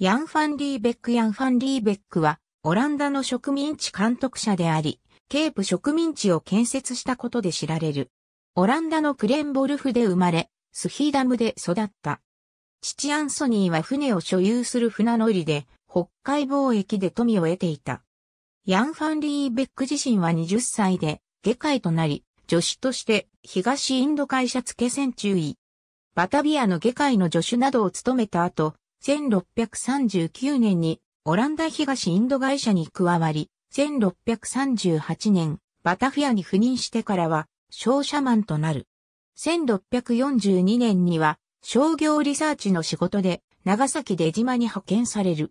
ヤン・ファン・リーベック・ヤン・ファン・リーベックは、オランダの植民地監督者であり、ケープ植民地を建設したことで知られる。オランダのクレンボルフで生まれ、スヒーダムで育った。父アンソニーは船を所有する船乗りで、北海貿易で富を得ていた。ヤン・ファン・リーベック自身は20歳で、下界となり、助手として東インド会社付け船中尉。バタビアの下界の助手などを務めた後、1639年にオランダ東インド会社に加わり、1638年、バタフィアに赴任してからは、商社マンとなる。1642年には、商業リサーチの仕事で、長崎出島に派遣される。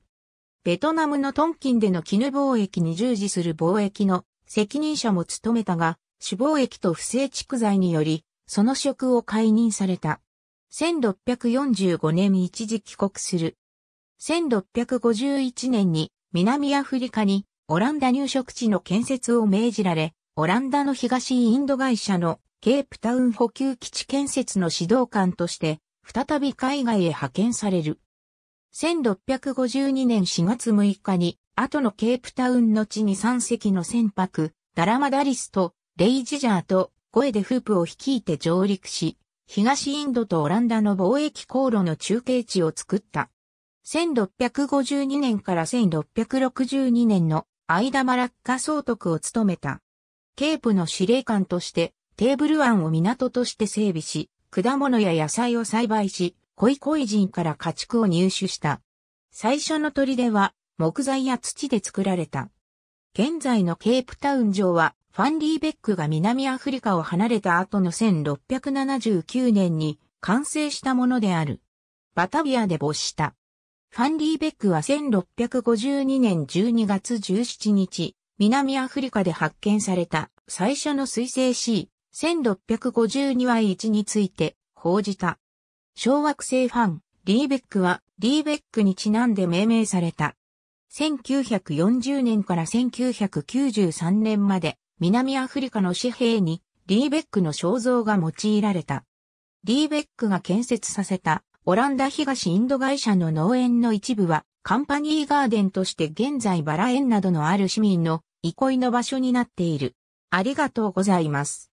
ベトナムのトンキンでの絹貿易に従事する貿易の責任者も務めたが、主貿易と不正蓄財により、その職を解任された。1645年一時帰国する。1651年に南アフリカにオランダ入植地の建設を命じられ、オランダの東インド会社のケープタウン補給基地建設の指導官として、再び海外へ派遣される。1652年4月6日に、後のケープタウンの地に3隻の船舶、ダラマダリスとレイジジャーと声でフープを率いて上陸し、東インドとオランダの貿易航路の中継地を作った。1652年から1662年の間マラッカ総督を務めた。ケープの司令官としてテーブル湾を港として整備し、果物や野菜を栽培し、コイコイ人から家畜を入手した。最初の砦は木材や土で作られた。現在のケープタウン城はファン・リーベックが南アフリカを離れた後の1679年に完成したものである。バタビアで没した。ファン・リーベックは1652年12月17日、南アフリカで発見された最初の水星 C、1652 y 1について報じた。小惑星ファン、リーベックは、リーベックにちなんで命名された。1940年から1993年まで、南アフリカの紙幣にリーベックの肖像が用いられた。リーベックが建設させたオランダ東インド会社の農園の一部はカンパニーガーデンとして現在バラ園などのある市民の憩いの場所になっている。ありがとうございます。